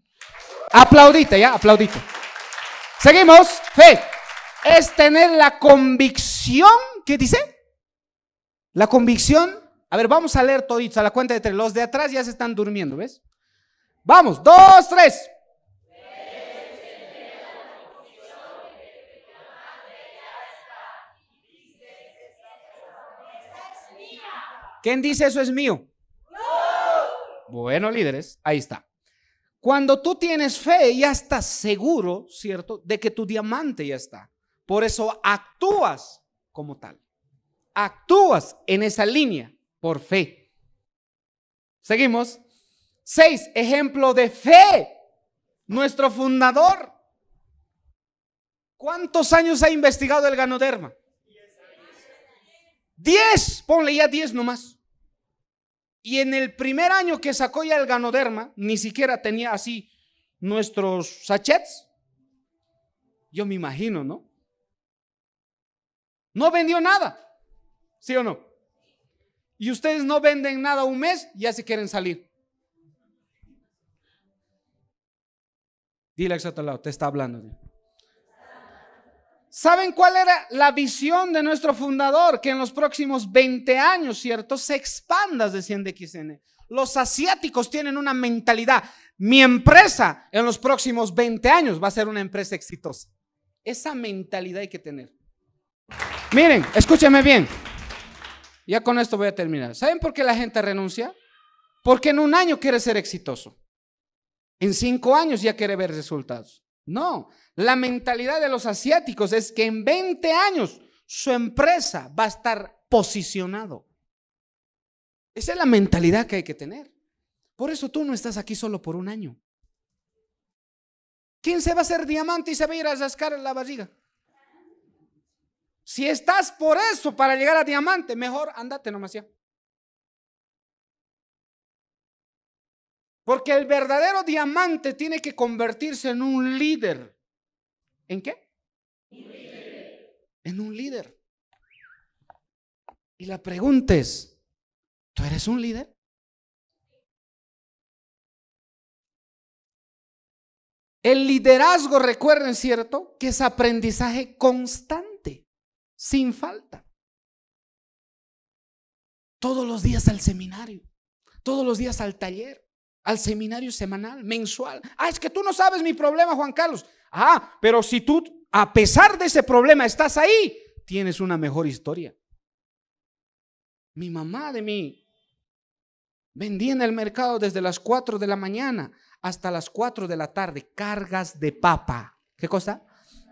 Aplaudite, ya, aplaudite. Seguimos. Fe es tener la convicción, ¿qué dice? La convicción. A ver, vamos a leer toditos a la cuenta de tres. Los de atrás ya se están durmiendo, ¿ves? Vamos, dos, tres. ¿Quién dice eso es mío? Bueno, líderes, ahí está. Cuando tú tienes fe, ya estás seguro, ¿cierto?, de que tu diamante ya está. Por eso actúas como tal. Actúas en esa línea por fe. Seguimos. Seis, ejemplo de fe. Nuestro fundador. ¿Cuántos años ha investigado el ganoderma? Diez, ponle ya diez nomás. Y en el primer año que sacó ya el ganoderma, ni siquiera tenía así nuestros sachets. Yo me imagino, ¿no? No vendió nada, ¿sí o no? Y ustedes no venden nada un mes, ya se quieren salir. Dile a otro lado, te está hablando. ¿Saben cuál era la visión de nuestro fundador? Que en los próximos 20 años, ¿cierto? Se expandas de 100XN. Los asiáticos tienen una mentalidad. Mi empresa en los próximos 20 años va a ser una empresa exitosa. Esa mentalidad hay que tener. Miren, escúcheme bien. Ya con esto voy a terminar. ¿Saben por qué la gente renuncia? Porque en un año quiere ser exitoso. En cinco años ya quiere ver resultados. No, la mentalidad de los asiáticos es que en 20 años su empresa va a estar posicionado. Esa es la mentalidad que hay que tener. Por eso tú no estás aquí solo por un año. ¿Quién se va a hacer diamante y se va a ir a rascar la barriga? Si estás por eso para llegar a diamante, mejor andate nomás ya. Porque el verdadero diamante tiene que convertirse en un líder. ¿En qué? Líder. En un líder. Y la pregunta es, ¿tú eres un líder? El liderazgo, recuerden, ¿cierto? Que es aprendizaje constante, sin falta. Todos los días al seminario, todos los días al taller, al seminario semanal, mensual. Ah, es que tú no sabes mi problema, Juan Carlos. Ah, pero si tú, a pesar de ese problema, estás ahí, tienes una mejor historia. Mi mamá de mí vendía en el mercado desde las 4 de la mañana hasta las 4 de la tarde cargas de papa. ¿Qué cosa?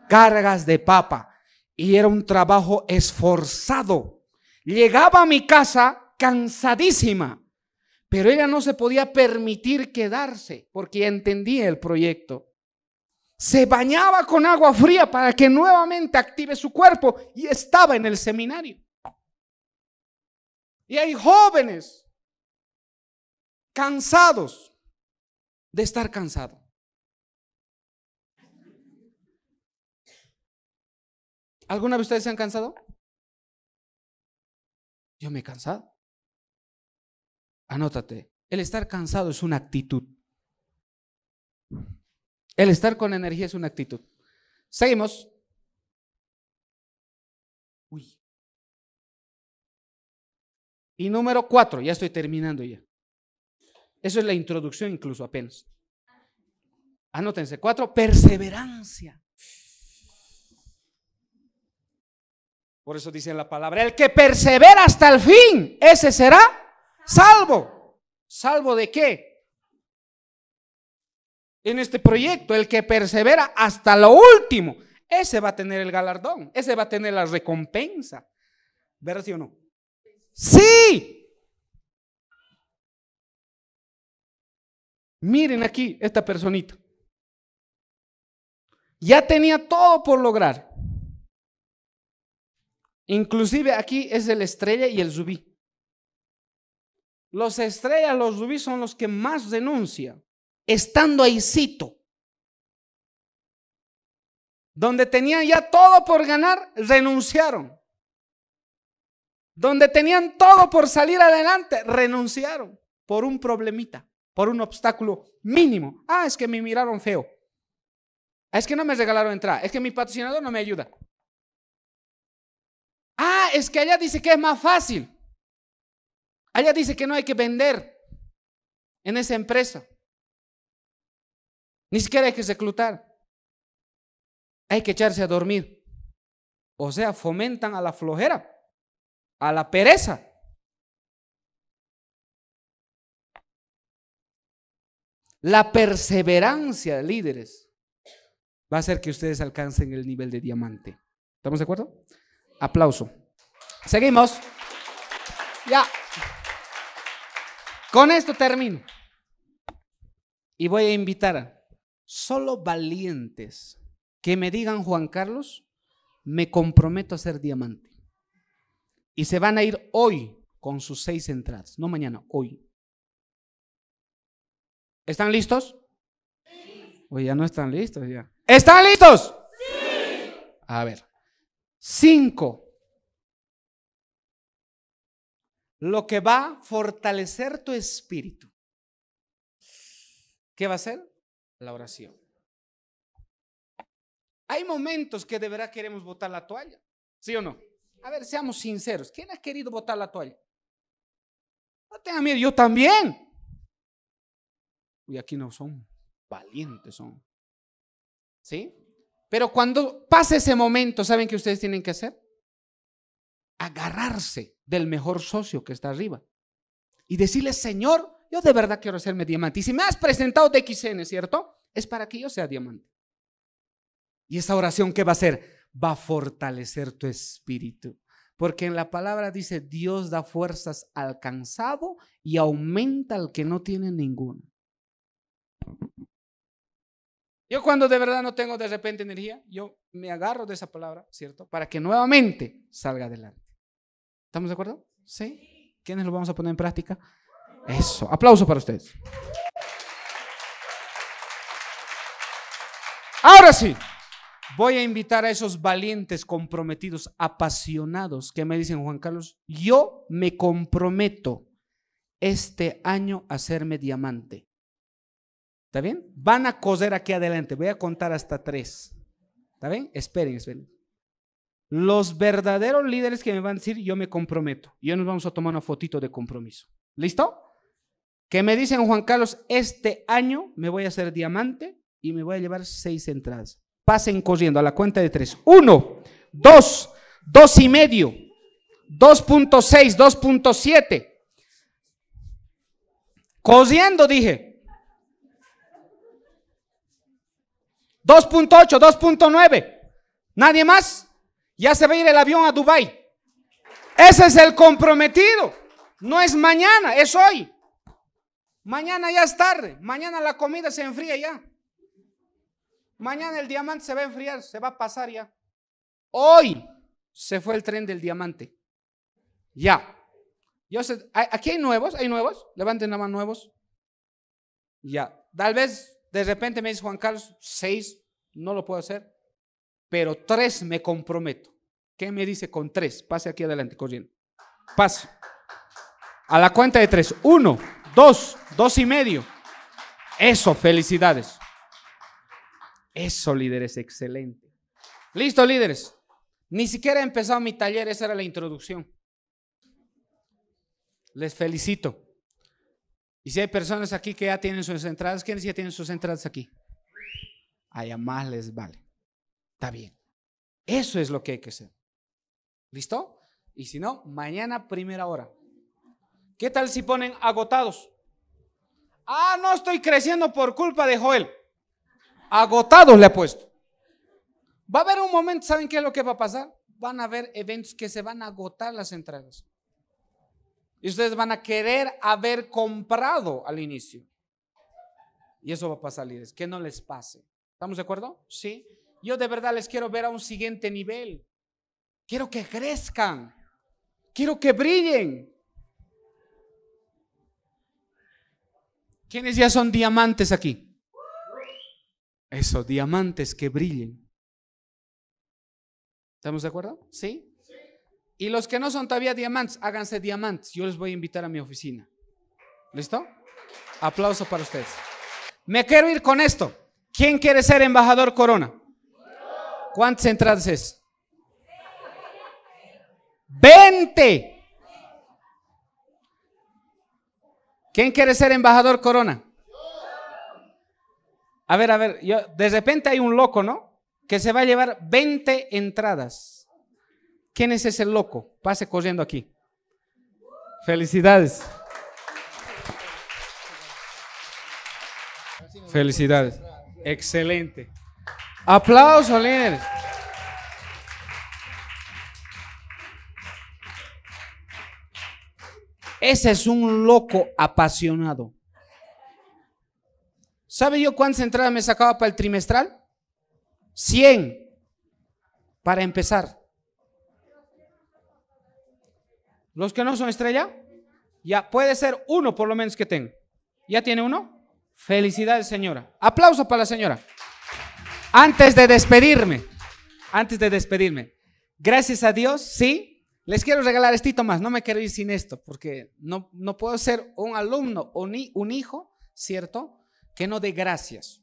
Cargas de papa. Y era un trabajo esforzado. Llegaba a mi casa cansadísima pero ella no se podía permitir quedarse porque entendía el proyecto. Se bañaba con agua fría para que nuevamente active su cuerpo y estaba en el seminario. Y hay jóvenes cansados de estar cansados. ¿Alguna vez ustedes se han cansado? Yo me he cansado. Anótate, el estar cansado es una actitud. El estar con energía es una actitud. Seguimos. Uy. Y número cuatro, ya estoy terminando ya. Eso es la introducción incluso apenas. Anótense, cuatro, perseverancia. Por eso dice la palabra, el que persevera hasta el fin, ese será salvo. ¿Salvo de qué? En este proyecto, el que persevera hasta lo último, ese va a tener el galardón, ese va a tener la recompensa. ¿Verdad sí o no? Sí. Miren aquí esta personita. Ya tenía todo por lograr. Inclusive aquí es el estrella y el zubi los estrellas, los rubíes son los que más denuncian. Estando ahí cito. donde tenían ya todo por ganar, renunciaron. Donde tenían todo por salir adelante, renunciaron por un problemita, por un obstáculo mínimo. Ah, es que me miraron feo. Ah, es que no me regalaron entrada. Es que mi patrocinador no me ayuda. Ah, es que allá dice que es más fácil. Ella dice que no hay que vender en esa empresa. Ni siquiera hay que reclutar. Hay que echarse a dormir. O sea, fomentan a la flojera, a la pereza. La perseverancia de líderes va a hacer que ustedes alcancen el nivel de diamante. ¿Estamos de acuerdo? Aplauso. Seguimos. Ya. Con esto termino. Y voy a invitar a solo valientes que me digan, Juan Carlos, me comprometo a ser diamante. Y se van a ir hoy con sus seis entradas, no mañana, hoy. ¿Están listos? Sí. ya no están listos ya. ¿Están listos? Sí. A ver. Cinco. lo que va a fortalecer tu espíritu. ¿Qué va a ser? La oración. Hay momentos que de verdad queremos botar la toalla, ¿sí o no? A ver, seamos sinceros. ¿Quién ha querido botar la toalla? No tenga miedo, yo también. Y aquí no son valientes, son. ¿Sí? Pero cuando pasa ese momento, ¿saben qué ustedes tienen que hacer? agarrarse del mejor socio que está arriba y decirle, Señor, yo de verdad quiero hacerme diamante. Y si me has presentado de XN, ¿cierto? Es para que yo sea diamante. Y esa oración, ¿qué va a hacer? Va a fortalecer tu espíritu. Porque en la palabra dice, Dios da fuerzas al cansado y aumenta al que no tiene ninguna. Yo cuando de verdad no tengo de repente energía, yo me agarro de esa palabra, ¿cierto? Para que nuevamente salga adelante. ¿Estamos de acuerdo? ¿Sí? ¿Quiénes lo vamos a poner en práctica? Eso. Aplauso para ustedes. Ahora sí, voy a invitar a esos valientes, comprometidos, apasionados que me dicen, Juan Carlos, yo me comprometo este año a hacerme diamante. ¿Está bien? Van a coser aquí adelante. Voy a contar hasta tres. ¿Está bien? Esperen, esperen. Los verdaderos líderes que me van a decir, yo me comprometo. Y nos vamos a tomar una fotito de compromiso. ¿Listo? Que me dicen, Juan Carlos, este año me voy a hacer diamante y me voy a llevar seis entradas. Pasen corriendo a la cuenta de tres. Uno, dos, dos y medio, 2.6, 2.7. Corriendo, dije. 2.8, 2.9. ¿Nadie más? Ya se va a ir el avión a Dubai. Ese es el comprometido. No es mañana, es hoy. Mañana ya es tarde. Mañana la comida se enfría ya. Mañana el diamante se va a enfriar, se va a pasar ya. Hoy se fue el tren del diamante. Ya. Yo aquí hay nuevos, hay nuevos. Levanten la mano nuevos. Ya. Tal vez de repente me dice Juan Carlos, seis, no lo puedo hacer pero tres me comprometo. ¿Qué me dice con tres? Pase aquí adelante, corriendo. Pase. A la cuenta de tres. Uno, dos, dos y medio. Eso, felicidades. Eso, líderes, excelente. Listo, líderes. Ni siquiera he empezado mi taller, esa era la introducción. Les felicito. Y si hay personas aquí que ya tienen sus entradas, ¿quiénes ya tienen sus entradas aquí? Allá más les vale está bien. Eso es lo que hay que hacer. ¿Listo? Y si no, mañana primera hora. ¿Qué tal si ponen agotados? Ah, no estoy creciendo por culpa de Joel. Agotados le he puesto. Va a haber un momento, ¿saben qué es lo que va a pasar? Van a haber eventos que se van a agotar las entradas. Y ustedes van a querer haber comprado al inicio. Y eso va a pasar, líderes. Que no les pase. ¿Estamos de acuerdo? Sí. Yo de verdad les quiero ver a un siguiente nivel. Quiero que crezcan. Quiero que brillen. ¿Quiénes ya son diamantes aquí? Eso, diamantes que brillen. ¿Estamos de acuerdo? ¿Sí? Y los que no son todavía diamantes, háganse diamantes. Yo les voy a invitar a mi oficina. ¿Listo? Aplauso para ustedes. Me quiero ir con esto. ¿Quién quiere ser embajador corona? ¿Cuántas entradas es? 20. ¿Quién quiere ser embajador Corona? A ver, a ver, yo, de repente hay un loco, ¿no? Que se va a llevar 20 entradas. ¿Quién es ese loco? Pase corriendo aquí. Felicidades. Felicidades. Excelente aplauso líder. Ese es un loco apasionado. ¿Sabe yo cuántas entradas me sacaba para el trimestral? 100 para empezar. Los que no son estrella, ya puede ser uno por lo menos que tenga. ¿Ya tiene uno? Felicidades, señora. Aplauso para la señora. Antes de despedirme, antes de despedirme, gracias a Dios, sí, les quiero regalar esto más, no me quiero ir sin esto, porque no, no puedo ser un alumno o ni un hijo, ¿cierto? Que no dé gracias.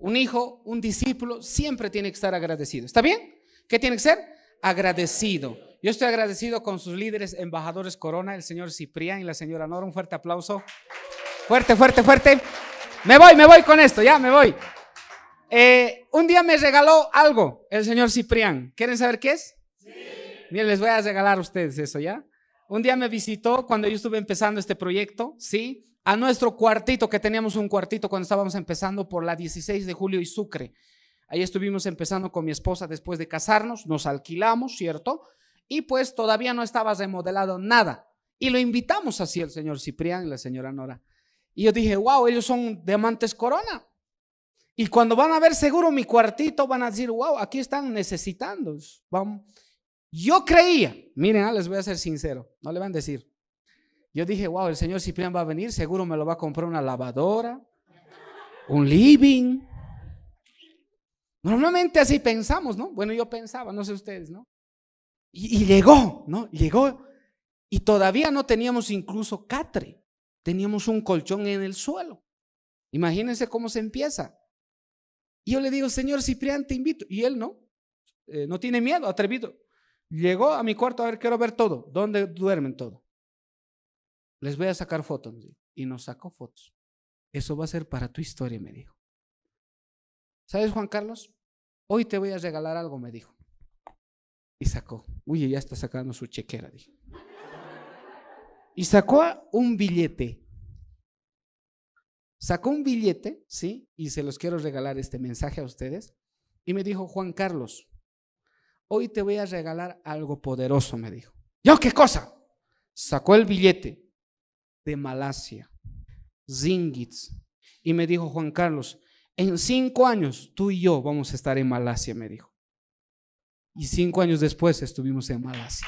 Un hijo, un discípulo, siempre tiene que estar agradecido. ¿Está bien? ¿Qué tiene que ser? Agradecido. Yo estoy agradecido con sus líderes, embajadores Corona, el señor Ciprián y la señora Nora. Un fuerte aplauso. Fuerte, fuerte, fuerte. Me voy, me voy con esto, ya me voy. Eh, un día me regaló algo el señor Ciprián. ¿Quieren saber qué es? Sí. Miren, les voy a regalar a ustedes eso, ¿ya? Un día me visitó cuando yo estuve empezando este proyecto, ¿sí? A nuestro cuartito, que teníamos un cuartito cuando estábamos empezando por la 16 de julio y Sucre. Ahí estuvimos empezando con mi esposa después de casarnos, nos alquilamos, ¿cierto? Y pues todavía no estaba remodelado nada. Y lo invitamos así el señor Ciprián y la señora Nora. Y yo dije, wow, ellos son diamantes corona. Y cuando van a ver seguro mi cuartito, van a decir, wow, aquí están necesitando. Yo creía, miren, ah, les voy a ser sincero, no le van a decir. Yo dije, wow, el señor Ciprián va a venir, seguro me lo va a comprar una lavadora, un living. Normalmente así pensamos, ¿no? Bueno, yo pensaba, no sé ustedes, ¿no? Y, y llegó, ¿no? Llegó. Y todavía no teníamos incluso catre, teníamos un colchón en el suelo. Imagínense cómo se empieza. Y yo le digo, Señor Ciprián, te invito. Y él no, eh, no tiene miedo, atrevido. Llegó a mi cuarto, a ver, quiero ver todo. ¿Dónde duermen todo? Les voy a sacar fotos. Y nos sacó fotos. Eso va a ser para tu historia, me dijo. ¿Sabes, Juan Carlos? Hoy te voy a regalar algo, me dijo. Y sacó. Uy, ya está sacando su chequera, dijo Y sacó un billete sacó un billete, ¿sí? Y se los quiero regalar este mensaje a ustedes. Y me dijo, Juan Carlos, hoy te voy a regalar algo poderoso, me dijo. ¿Yo qué cosa? Sacó el billete de Malasia, Zingits. Y me dijo, Juan Carlos, en cinco años tú y yo vamos a estar en Malasia, me dijo. Y cinco años después estuvimos en Malasia.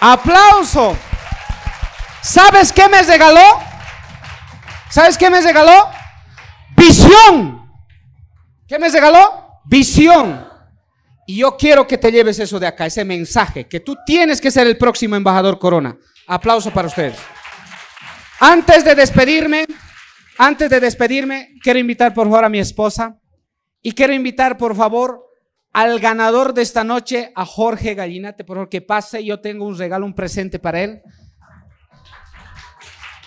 ¡Aplauso! ¿Sabes qué me regaló? ¿Sabes qué me regaló? Visión. ¿Qué me regaló? Visión. Y yo quiero que te lleves eso de acá, ese mensaje, que tú tienes que ser el próximo embajador Corona. Aplauso para ustedes. Antes de despedirme, antes de despedirme, quiero invitar por favor a mi esposa y quiero invitar por favor al ganador de esta noche, a Jorge Gallinate, por favor que pase. Yo tengo un regalo, un presente para él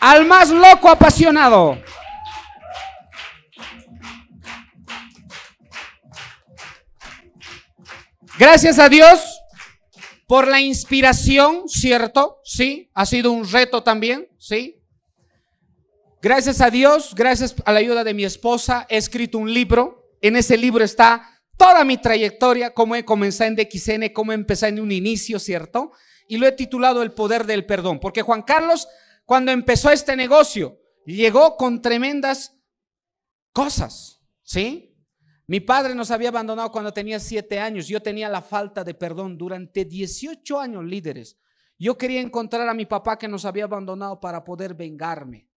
al más loco apasionado. Gracias a Dios por la inspiración, ¿cierto? Sí, ha sido un reto también, ¿sí? Gracias a Dios, gracias a la ayuda de mi esposa, he escrito un libro. En ese libro está toda mi trayectoria, cómo he comenzado en DXN, cómo empezado en un inicio, ¿cierto? Y lo he titulado El Poder del Perdón, porque Juan Carlos cuando empezó este negocio, llegó con tremendas cosas, ¿sí? Mi padre nos había abandonado cuando tenía siete años. Yo tenía la falta de perdón durante 18 años, líderes. Yo quería encontrar a mi papá que nos había abandonado para poder vengarme.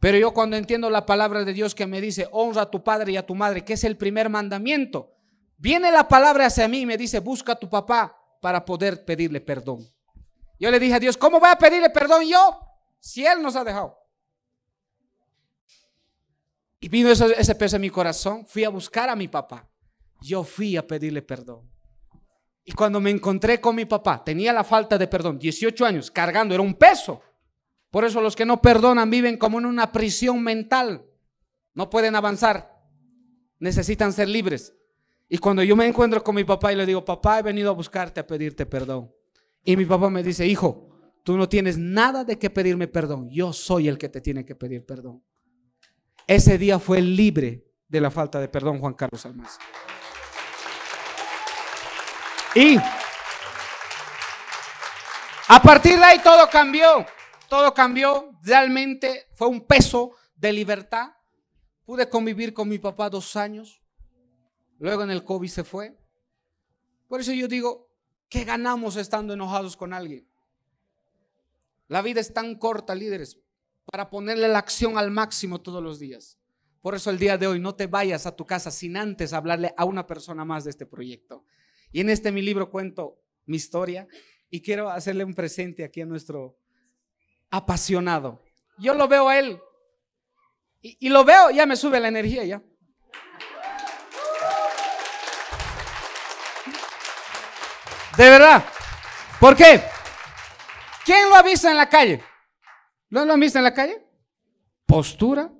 Pero yo cuando entiendo la palabra de Dios que me dice, honra a tu padre y a tu madre, que es el primer mandamiento, viene la palabra hacia mí y me dice, busca a tu papá para poder pedirle perdón. Yo le dije a Dios, ¿cómo voy a pedirle perdón yo? Si Él nos ha dejado. Y vino ese, peso en mi corazón. Fui a buscar a mi papá. Yo fui a pedirle perdón. Y cuando me encontré con mi papá, tenía la falta de perdón, 18 años, cargando, era un peso. Por eso los que no perdonan viven como en una prisión mental. No pueden avanzar. Necesitan ser libres. Y cuando yo me encuentro con mi papá y le digo, papá, he venido a buscarte, a pedirte perdón. Y mi papá me dice, hijo, Tú no tienes nada de qué pedirme perdón. Yo soy el que te tiene que pedir perdón. Ese día fue libre de la falta de perdón Juan Carlos Almas. Y a partir de ahí todo cambió. Todo cambió. Realmente fue un peso de libertad. Pude convivir con mi papá dos años. Luego en el COVID se fue. Por eso yo digo, ¿qué ganamos estando enojados con alguien? La vida es tan corta, líderes, para ponerle la acción al máximo todos los días. Por eso el día de hoy no te vayas a tu casa sin antes hablarle a una persona más de este proyecto. Y en este mi libro cuento mi historia y quiero hacerle un presente aquí a nuestro apasionado. Yo lo veo a él y, lo veo, ya me sube la energía ya. De verdad. ¿Por qué? ¿Quién lo ha visto en la calle? ¿Lo, lo han visto en la calle? Postura,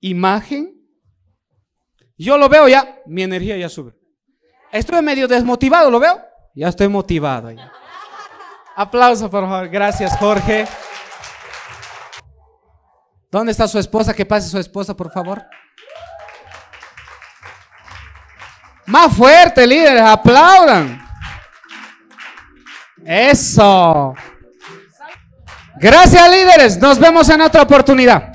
imagen. Yo lo veo ya, mi energía ya sube. Estoy medio desmotivado, ¿lo veo? Ya estoy motivado. Ya. Aplauso, por favor. Gracias, Jorge. ¿Dónde está su esposa? Que pase su esposa, por favor. Más fuerte, líderes, aplaudan. Eso. Gracias líderes, nos vemos en otra oportunidad.